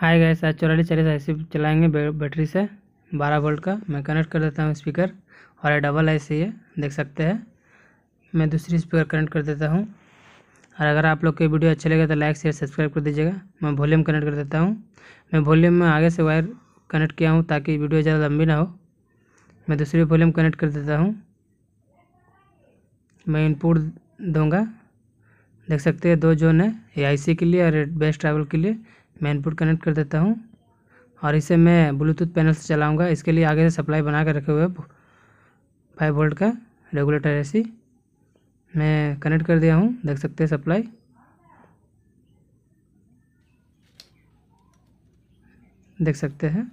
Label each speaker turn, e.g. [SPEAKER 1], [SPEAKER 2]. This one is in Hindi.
[SPEAKER 1] हाय गैस आज चौराली चालीस ऐसे चलाएंगे बैटरी से बारह वोल्ट का मैं कनेक्ट कर देता हूँ स्पीकर और ये डबल ऐसे ही है देख सकते हैं मैं दूसरी स्पीकर कनेक्ट कर देता हूँ और अगर आप लोग के वीडियो अच्छा लगे तो लाइक शेयर सब्सक्राइब कर दीजिएगा मैं वॉल्यूम कनेक्ट कर देता हूँ मैं वॉल्यूम में आगे से वायर कनेक्ट किया हूँ ताकि वीडियो ज़्यादा लंबी ना हो मैं दूसरी वॉल्यूम कनेक्ट कर देता हूँ मैं इनपुट दूंगा देख सकते हैं दो जोन है ये आईसी के लिए और बेस्ट ट्रैवल के लिए मैनपुट कनेक्ट कर देता हूँ और इसे मैं ब्लूटूथ पैनल से चलाऊँगा इसके लिए आगे से सप्लाई बना कर रखे हुए फाइव वोल्ट का रेगुलेटर सी मैं कनेक्ट कर दिया हूँ देख सकते हैं सप्लाई देख सकते हैं